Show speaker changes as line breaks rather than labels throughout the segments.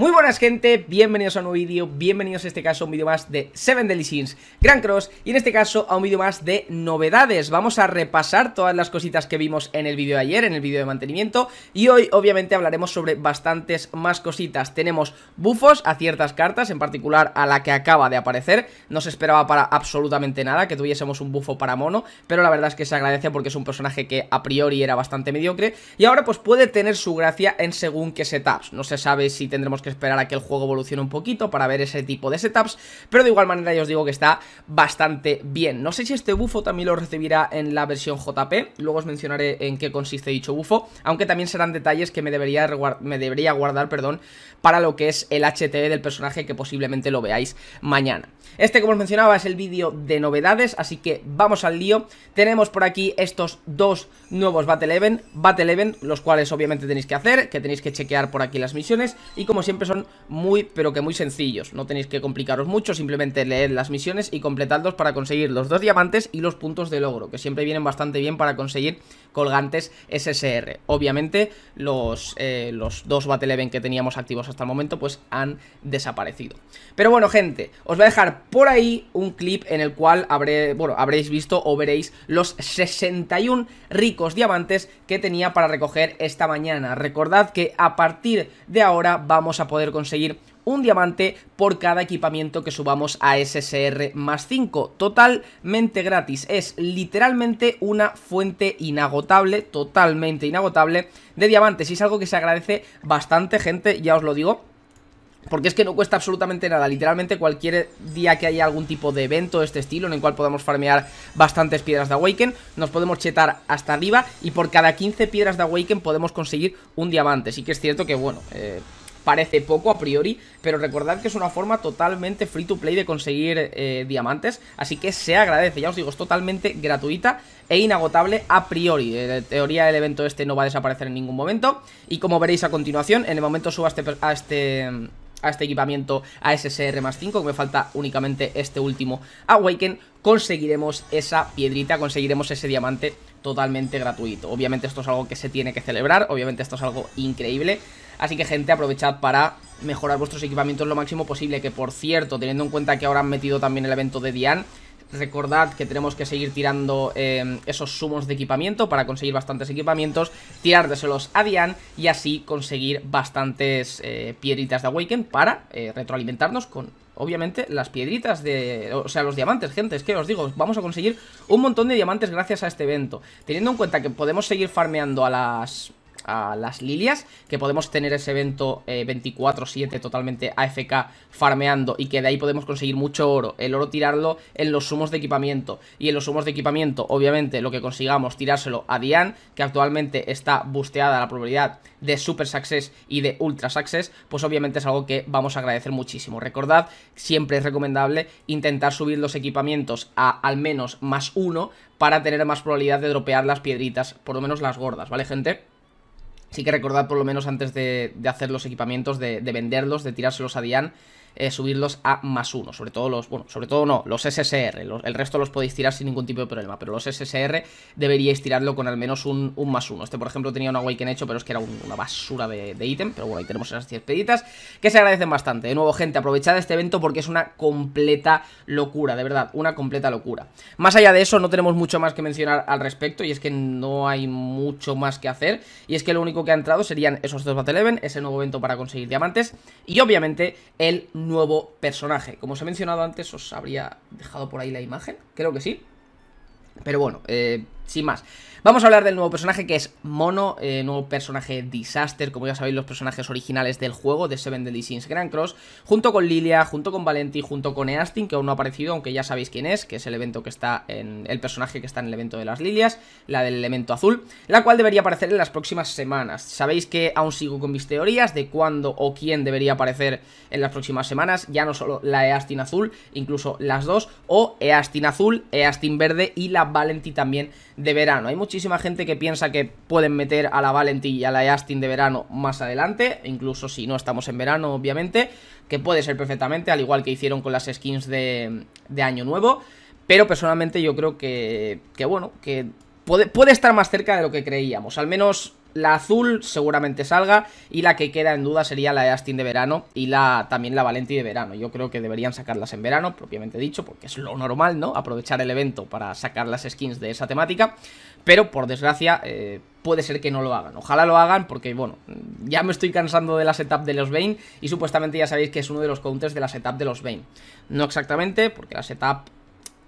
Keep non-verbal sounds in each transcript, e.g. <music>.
Muy buenas gente, bienvenidos a un nuevo vídeo, bienvenidos en este caso a un vídeo más de Seven Deadly Gran Grand Cross y en este caso a un vídeo más de novedades Vamos a repasar todas las cositas que vimos en el vídeo de ayer, en el vídeo de mantenimiento Y hoy obviamente hablaremos sobre bastantes más cositas Tenemos bufos a ciertas cartas, en particular a la que acaba de aparecer No se esperaba para absolutamente nada que tuviésemos un bufo para mono Pero la verdad es que se agradece porque es un personaje que a priori era bastante mediocre Y ahora pues puede tener su gracia en según qué setups No se sabe si tendremos que esperar a que el juego evolucione un poquito para ver ese tipo de setups, pero de igual manera ya os digo que está bastante bien. No sé si este bufo también lo recibirá en la versión JP, luego os mencionaré en qué consiste dicho bufo, aunque también serán detalles que me debería, me debería guardar perdón, para lo que es el ht e del personaje que posiblemente lo veáis mañana. Este, como os mencionaba, es el vídeo de novedades, así que vamos al lío. Tenemos por aquí estos dos nuevos Battle Event, Battle Event, los cuales obviamente tenéis que hacer, que tenéis que chequear por aquí las misiones, y como siempre son muy, pero que muy sencillos. No tenéis que complicaros mucho, simplemente leed las misiones y completadlos para conseguir los dos diamantes y los puntos de logro, que siempre vienen bastante bien para conseguir colgantes SSR. Obviamente, los, eh, los dos Battle Event que teníamos activos hasta el momento, pues han desaparecido. Pero bueno, gente, os voy a dejar por ahí un clip en el cual habré, bueno, habréis visto o veréis los 61 ricos diamantes que tenía para recoger esta mañana. Recordad que a partir de ahora vamos a poder conseguir un diamante por cada equipamiento que subamos a SSR más 5, totalmente gratis, es literalmente una fuente inagotable, totalmente inagotable de diamantes y es algo que se agradece bastante gente, ya os lo digo, porque es que no cuesta absolutamente nada, literalmente cualquier día que haya algún tipo de evento de este estilo en el cual podamos farmear bastantes piedras de Awaken, nos podemos chetar hasta arriba y por cada 15 piedras de Awaken podemos conseguir un diamante. Sí que es cierto que, bueno, eh, parece poco a priori, pero recordad que es una forma totalmente free to play de conseguir eh, diamantes, así que se agradece, ya os digo, es totalmente gratuita e inagotable a priori. En eh, teoría el evento este no va a desaparecer en ningún momento y como veréis a continuación, en el momento suba este, a este a este equipamiento a SSR más 5 que me falta únicamente este último Awaken, conseguiremos esa piedrita, conseguiremos ese diamante totalmente gratuito. Obviamente esto es algo que se tiene que celebrar, obviamente esto es algo increíble Así que gente, aprovechad para mejorar vuestros equipamientos lo máximo posible. Que por cierto, teniendo en cuenta que ahora han metido también el evento de Dian, Recordad que tenemos que seguir tirando em, esos sumos de equipamiento para conseguir bastantes equipamientos, tirárselos a Dian y así conseguir bastantes eh, piedritas de Awaken para eh, retroalimentarnos con, obviamente, las piedritas de... O sea, los diamantes, gente, es que os digo, vamos a conseguir un montón de diamantes gracias a este evento. Teniendo en cuenta que podemos seguir farmeando a las a las lilias, que podemos tener ese evento 24-7 eh, totalmente AFK farmeando y que de ahí podemos conseguir mucho oro, el oro tirarlo en los sumos de equipamiento y en los sumos de equipamiento obviamente lo que consigamos tirárselo a Diane, que actualmente está busteada la probabilidad de Super Success y de Ultra Success, pues obviamente es algo que vamos a agradecer muchísimo. Recordad, siempre es recomendable intentar subir los equipamientos a al menos más uno para tener más probabilidad de dropear las piedritas, por lo menos las gordas, ¿vale gente? sí que recordar por lo menos antes de, hacer los equipamientos, de, de venderlos, de tirárselos a Dian, eh, subirlos a más uno. Sobre todo los, bueno, sobre todo no, los SSR. el resto los podéis tirar sin ningún tipo de problema, pero los SSR deberíais tirarlo con al menos un, más uno. Este, por ejemplo, tenía una Awaken hecho, pero es que era una basura de, ítem. Pero bueno, ahí tenemos esas 10 peditas que se agradecen bastante. De nuevo, gente, aprovechad este evento porque es una completa locura, de verdad, una completa locura. Más allá de eso, no tenemos mucho más que mencionar al respecto y es que no hay mucho más que hacer. Y es que lo único que ha entrado serían esos dos Battle Event, ese nuevo evento para conseguir diamantes y obviamente el nuevo personaje. Como os he mencionado antes, os habría dejado por ahí la imagen, creo que sí. Pero bueno, eh, sin más. Vamos a hablar del nuevo personaje que es Mono, eh, nuevo personaje Disaster, como ya sabéis los personajes originales del juego de Seven Deadly Sins Grand Cross, junto con Lilia, junto con Valenti, junto con Eastin, que aún no ha aparecido, aunque ya sabéis quién es, que es el evento que está en el personaje que está en el evento de las Lilias, la del elemento azul, la cual debería aparecer en las próximas semanas. Sabéis que aún sigo con mis teorías de cuándo o quién debería aparecer en las próximas semanas, ya no solo la Eastin azul, incluso las dos, o Eastin azul, Eastin verde y la Valenti también de verano. Hay muchísima gente que piensa que pueden meter a la Valentine y a la Astin de verano más adelante, incluso si no estamos en verano, obviamente, que puede ser perfectamente, al igual que hicieron con las skins de, Año Nuevo. Pero personalmente yo creo que, que bueno, que puede, puede estar más cerca de lo que creíamos. Al menos la azul seguramente salga y la que queda en duda sería la de Astin de verano y la también la Valenti de verano. Yo creo que deberían sacarlas en verano, propiamente dicho, porque es lo normal, ¿no? Aprovechar el evento para sacar las skins de esa temática, pero por desgracia eh, puede ser que no lo hagan. Ojalá lo hagan porque, bueno, ya me estoy cansando de la setup de los Bane y supuestamente ya sabéis que es uno de los counters de la setup de los Bane. No exactamente, porque la setup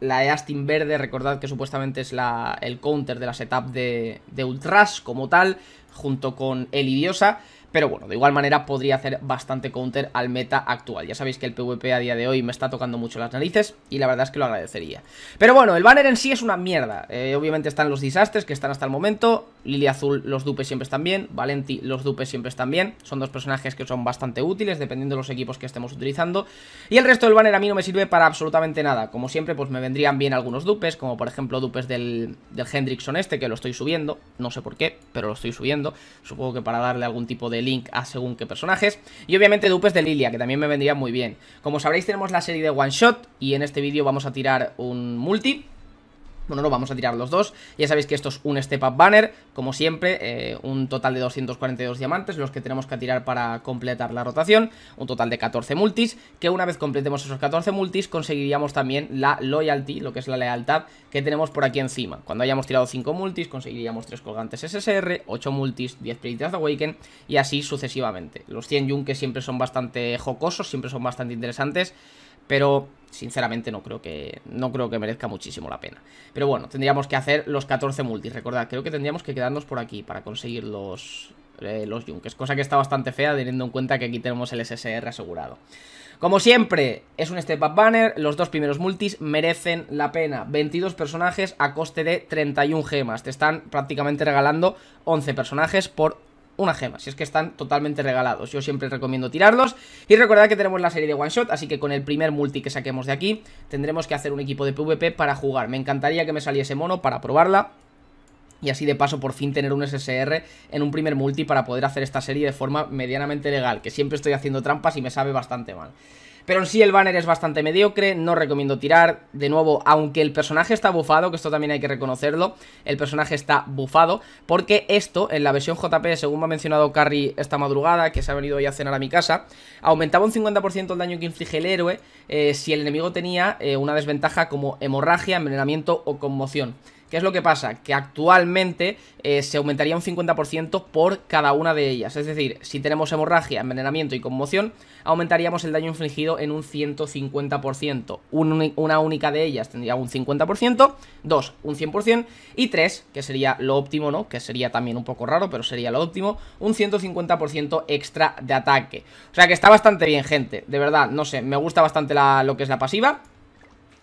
la de Verde, recordad que supuestamente es la, el counter de la setup de, de Ultras como tal, junto con Elidiosa. Pero bueno, de igual manera podría hacer bastante counter al meta actual. Ya sabéis que el PvP a día de hoy me está tocando mucho las narices y la verdad es que lo agradecería. Pero bueno, el banner en sí es una mierda. Eh, obviamente están los disastres que están hasta el momento. Lily Azul, los dupes siempre están bien. Valenti, los dupes siempre están bien. Son dos personajes que son bastante útiles dependiendo de los equipos que estemos utilizando. Y el resto del banner a mí no me sirve para absolutamente nada. Como siempre, pues me vendrían bien algunos dupes, como por ejemplo dupes del, del Hendrickson este, que lo estoy subiendo. No sé por qué, pero lo estoy subiendo. Supongo que para darle algún tipo de Link a según qué personajes. Y obviamente dupes de Lilia, que también me vendría muy bien. Como sabréis, tenemos la serie de One Shot y en este vídeo vamos a tirar un multi bueno, no, vamos a tirar los dos. Ya sabéis que esto es un step up banner, como siempre, eh, un total de 242 diamantes, los que tenemos que tirar para completar la rotación, un total de 14 multis, que una vez completemos esos 14 multis conseguiríamos también la loyalty, lo que es la lealtad que tenemos por aquí encima. Cuando hayamos tirado 5 multis conseguiríamos 3 colgantes SSR, 8 multis, 10 Predictors de Awaken y así sucesivamente. Los 100 yunques siempre son bastante jocosos, siempre son bastante interesantes pero sinceramente no creo que no creo que merezca muchísimo la pena. Pero bueno, tendríamos que hacer los 14 multis, recordad, creo que tendríamos que quedarnos por aquí para conseguir los eh, los yunques, cosa que está bastante fea teniendo en cuenta que aquí tenemos el SSR asegurado. Como siempre, es un step up banner, los dos primeros multis merecen la pena. 22 personajes a coste de 31 gemas, te están prácticamente regalando 11 personajes por una gema, si es que están totalmente regalados. Yo siempre recomiendo tirarlos. Y recordad que tenemos la serie de one shot, así que con el primer multi que saquemos de aquí, tendremos que hacer un equipo de PvP para jugar. Me encantaría que me saliese mono para probarla. Y así de paso por fin tener un SSR en un primer multi para poder hacer esta serie de forma medianamente legal, que siempre estoy haciendo trampas y me sabe bastante mal. Pero en sí el banner es bastante mediocre, no recomiendo tirar. De nuevo, aunque el personaje está bufado, que esto también hay que reconocerlo, el personaje está bufado, porque esto en la versión JP, según me ha mencionado Carrie esta madrugada, que se ha venido hoy a cenar a mi casa, aumentaba un 50% el daño que inflige el héroe eh, si el enemigo tenía eh, una desventaja como hemorragia, envenenamiento o conmoción. ¿Qué es lo que pasa? Que actualmente eh, se aumentaría un 50% por cada una de ellas. Es decir, si tenemos hemorragia, envenenamiento y conmoción, aumentaríamos el daño infligido en un 150%. una única de ellas tendría un 50%, dos, un 100%, y tres, que sería lo óptimo, ¿no? Que sería también un poco raro, pero sería lo óptimo, un 150% extra de ataque. O sea que está bastante bien, gente. De verdad, no sé, me gusta bastante lo que es la pasiva.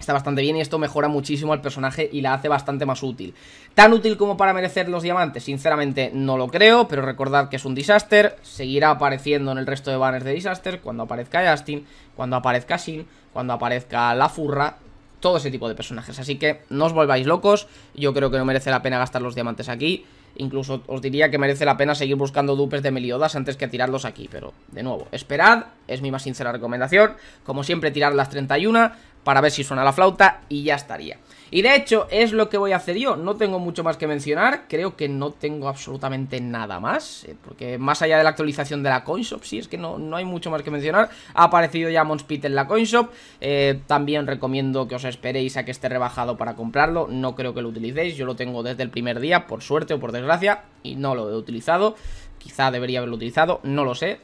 Está bastante bien y esto mejora muchísimo al personaje y la hace bastante más útil. ¿Tan útil como para merecer los diamantes? Sinceramente no lo creo, pero recordad que es un disaster. Seguirá apareciendo en el resto de banners de disaster cuando aparezca Justin, cuando aparezca Sin, cuando aparezca la furra, todo ese tipo de personajes. Así que no os volváis locos, yo creo que no merece la pena gastar los diamantes aquí. Incluso os diría que merece la pena seguir buscando dupes de Meliodas antes que tirarlos aquí, pero de nuevo, esperad, es mi más sincera recomendación. Como siempre, tirar las 31, para ver si suena la flauta y ya estaría. Y de hecho es lo que voy a hacer yo, no tengo mucho más que mencionar, creo que no tengo absolutamente nada más, eh, porque más allá de la actualización de la CoinShop, sí, es que no, no hay mucho más que mencionar, ha aparecido ya Monspit en la CoinShop, eh, también recomiendo que os esperéis a que esté rebajado para comprarlo, no creo que lo utilicéis, yo lo tengo desde el primer día, por suerte o por desgracia, y no lo he utilizado, quizá debería haberlo utilizado, no lo sé,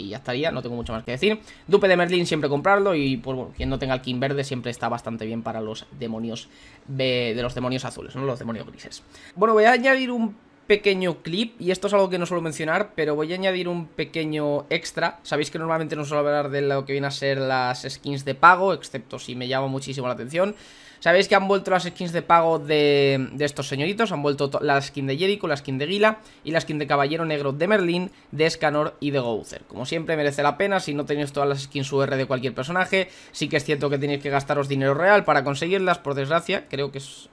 y ya estaría, no tengo mucho más que decir. Dupe de Merlin siempre comprarlo y pues quien no tenga el King verde siempre está bastante bien para los demonios de, de los demonios azules, no los demonios grises. Bueno, voy a añadir un pequeño clip, y esto es algo que no suelo mencionar, pero voy a añadir un pequeño extra. Sabéis que normalmente no suelo hablar de lo que vienen a ser las skins de pago, excepto si me llama muchísimo la atención. Sabéis que han vuelto las skins de pago de, estos señoritos, han vuelto la skin de Jericho, la skin de Gila y la skin de Caballero Negro de Merlin, de Escanor y de gozer Como siempre merece la pena, si no tenéis todas las skins UR de cualquier personaje, sí que es cierto que tenéis que gastaros dinero real para conseguirlas, por desgracia, creo que es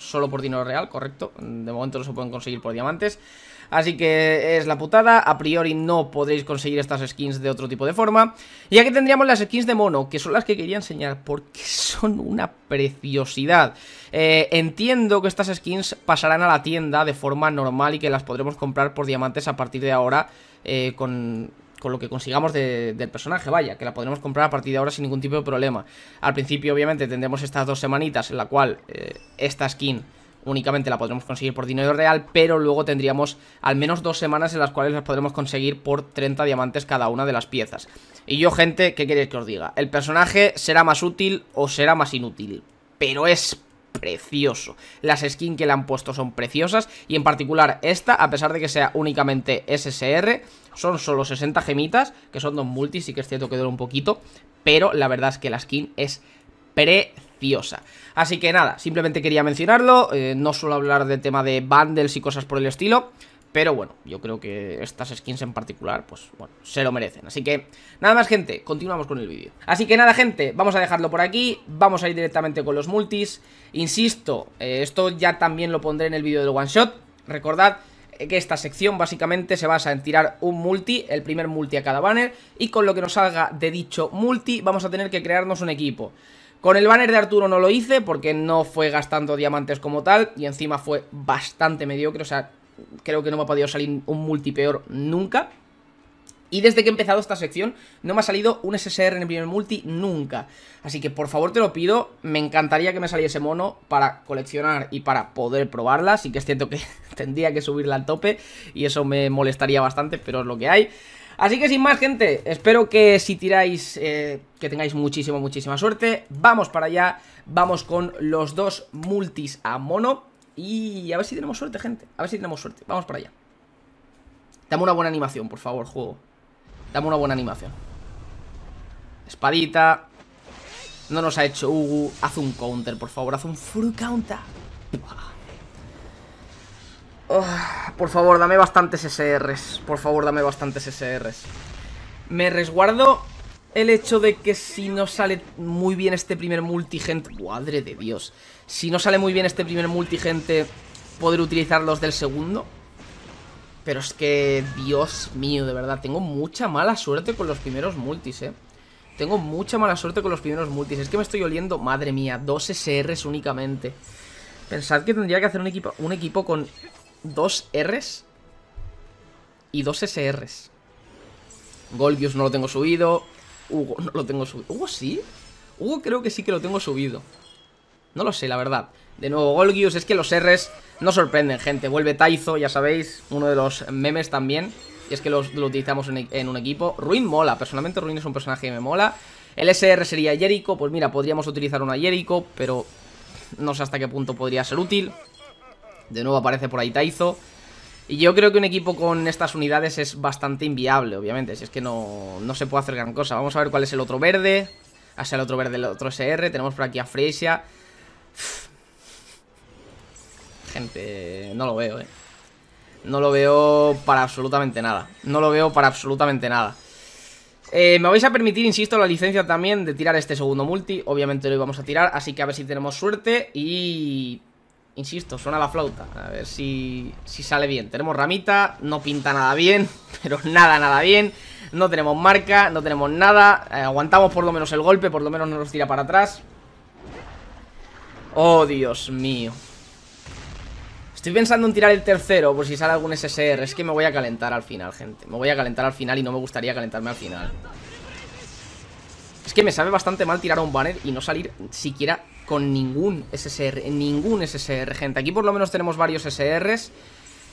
solo por dinero real, correcto. De momento no se pueden conseguir por diamantes. Así que es la putada, a priori no podréis conseguir estas skins de otro tipo de forma. Y aquí tendríamos las skins de mono, que son las que quería enseñar, porque son una preciosidad. Eh, entiendo que estas skins pasarán a la tienda de forma normal y que las podremos comprar por diamantes a partir de ahora eh, con con lo que consigamos del personaje, vaya, que la podremos comprar a partir de ahora sin ningún tipo de problema. Al principio, obviamente, tendremos estas dos semanitas en la cual eh, esta skin únicamente la podremos conseguir por dinero real, pero luego tendríamos al menos dos semanas en las cuales las podremos conseguir por 30 diamantes cada una de las piezas. Y yo, gente, ¿qué queréis que os diga? El personaje será más útil o será más inútil, pero es precioso. Las skins que le han puesto son preciosas y en particular esta, a pesar de que sea únicamente SSR, son solo 60 gemitas, que son dos multis, y que es cierto que dura un poquito, pero la verdad es que la skin es preciosa. Así que nada, simplemente quería mencionarlo, eh, no suelo hablar de tema de bundles y cosas por el estilo, pero bueno, yo creo que estas skins en particular, pues bueno, se lo merecen. Así que nada más gente, continuamos con el vídeo. Así que nada gente, vamos a dejarlo por aquí, vamos a ir directamente con los multis. Insisto, eh, esto ya también lo pondré en el vídeo del one shot. Recordad que esta sección básicamente se basa en tirar un multi, el primer multi a cada banner, y con lo que nos salga de dicho multi vamos a tener que crearnos un equipo. Con el banner de Arturo no lo hice porque no fue gastando diamantes como tal y encima fue bastante mediocre, o sea, creo que no me ha podido salir un multi peor nunca. Y desde que he empezado esta sección no me ha salido un SSR en el primer multi nunca. Así que por favor te lo pido, me encantaría que me saliese mono para coleccionar y para poder probarla. Así que es cierto que <laughs> tendría que subirla al tope y eso me molestaría bastante, pero es lo que hay. Así que sin más, gente, espero que si tiráis, eh, que tengáis muchísima, muchísima suerte. Vamos para allá, vamos con los dos multis a mono. Y a ver si tenemos suerte, gente. A ver si tenemos suerte. Vamos para allá. Dame una buena animación, por favor, juego. Dame una buena animación. Espadita. No nos ha hecho Hugo Haz un counter, por favor. Haz un full counter. Ah. Ah, por favor, dame bastantes SRs. Por favor, dame bastantes SRs. Me resguardo el hecho de que si no sale muy bien este primer multigente... ¡Madre de Dios! Si no sale muy bien este primer multigente, poder utilizar los del segundo. Pero es que, Dios mío, de verdad, tengo mucha mala suerte con los primeros multis, ¿eh? Tengo mucha mala suerte con los primeros multis. Es que me estoy oliendo, madre mía, dos SRs únicamente. Pensad que tendría que hacer un equipo, un equipo con dos Rs y dos SRs. Golgius no lo tengo subido. Hugo, no lo tengo subido. ¿Hugo sí? Hugo creo que sí que lo tengo subido. No lo sé, la verdad. De nuevo, Golgius, es que los R's no sorprenden, gente. Vuelve Taizo, ya sabéis, uno de los memes también. Y es que lo utilizamos en, en, un equipo. Ruin mola, personalmente Ruin es un personaje que me mola. El SR sería Jericho, pues mira, podríamos utilizar una Jericho, pero no sé hasta qué punto podría ser útil. De nuevo aparece por ahí Taizo. Y yo creo que un equipo con estas unidades es bastante inviable, obviamente. Si es que no, se puede hacer gran cosa. Vamos a ver cuál es el otro verde. Hacia ah, el otro verde, el otro SR. Tenemos por aquí a Fresia. Gente, no lo veo, eh. No lo veo para absolutamente nada. No lo veo para absolutamente nada. Eh, me vais a permitir, insisto, la licencia también de tirar este segundo multi. Obviamente lo íbamos a tirar, así que a ver si tenemos suerte y Insisto, suena la flauta A ver si, si sale bien Tenemos ramita, no pinta nada bien <laughs> Pero nada, nada bien No tenemos marca, no tenemos nada eh, Aguantamos por lo menos el golpe, por lo menos no nos tira para atrás Oh, Dios mío Estoy pensando en tirar el tercero Por si sale algún SSR Es que me voy a calentar al final, gente Me voy a calentar al final y no me gustaría calentarme al final Es que me sabe bastante mal tirar a un banner Y no salir siquiera con ningún SSR, ningún SSR, gente. Aquí por lo menos tenemos varios SRs.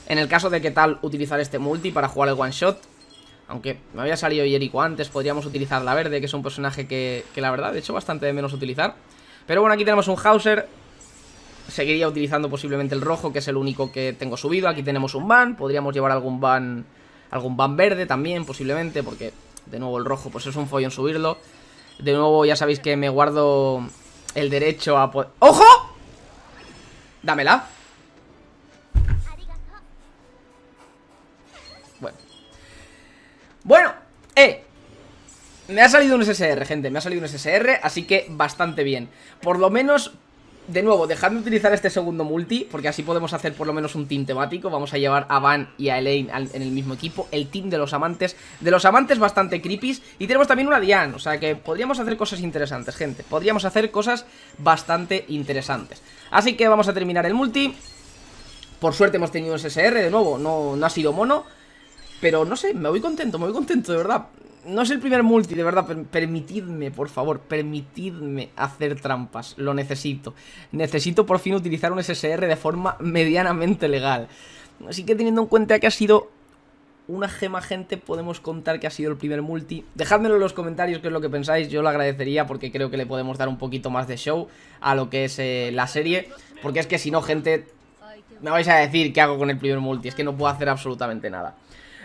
En el caso de que tal utilizar este multi para jugar el one shot. Aunque me había salido Jericho antes, podríamos utilizar la verde, que es un personaje que, la verdad, de hecho, bastante de menos utilizar. Pero bueno, aquí tenemos un Hauser. Seguiría utilizando posiblemente el rojo, que es el único que tengo subido. Aquí tenemos un ban. podríamos llevar algún ban algún van verde también, posiblemente, porque de nuevo el rojo pues es un follón subirlo. De nuevo ya sabéis que me guardo el derecho a poder... ¡Ojo! Dámela Bueno Bueno, eh Me ha salido un SSR, gente Me ha salido un SSR, así que bastante bien Por lo menos de nuevo, de utilizar este segundo multi, porque así podemos hacer por lo menos un team temático. Vamos a llevar a Van y a Elaine en el mismo equipo. El team de los amantes, de los amantes bastante creepy Y tenemos también una Diane, o sea que podríamos hacer cosas interesantes, gente. Podríamos hacer cosas bastante interesantes. Así que vamos a terminar el multi. Por suerte hemos tenido SSR de nuevo, no, no ha sido mono. Pero no sé, me voy contento, me voy contento, de verdad. No es el primer multi, de verdad. permitidme, por favor, permitidme hacer trampas. Lo necesito. Necesito por fin utilizar un SSR de forma medianamente legal. Así que teniendo en cuenta que ha sido una gema, gente, podemos contar que ha sido el primer multi. Dejádmelo en los comentarios qué es lo que pensáis, yo lo agradecería porque creo que le podemos dar un poquito más de show a lo que es eh, la serie. Porque es que si no, gente, me vais a decir qué hago con el primer multi, es que no puedo hacer absolutamente nada.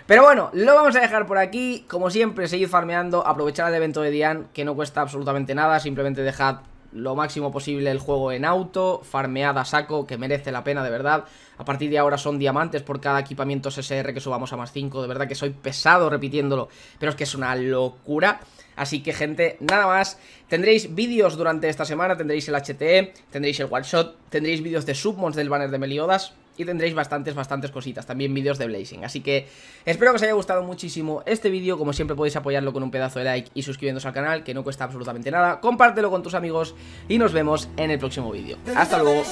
Pero bueno, lo vamos a dejar por aquí. Como siempre, seguid farmeando, aprovechad el evento de Dian, que no cuesta absolutamente nada, simplemente dejad lo máximo posible el juego en auto, farmeada saco, que merece la pena de verdad. A partir de ahora son diamantes por cada equipamiento SSR que subamos a más 5, de verdad que soy pesado repitiéndolo, pero es que es una locura. Así que gente, nada más, tendréis vídeos durante esta semana, tendréis el HTE, tendréis el one shot, tendréis vídeos de submons del banner de Meliodas, y tendréis bastantes, bastantes cositas, también vídeos de Blazing. Así que espero que os haya gustado muchísimo este vídeo, como siempre podéis apoyarlo con un pedazo de like y suscribiéndose al canal, que no cuesta absolutamente nada, compártelo con tus amigos y nos vemos en el próximo vídeo. Hasta luego.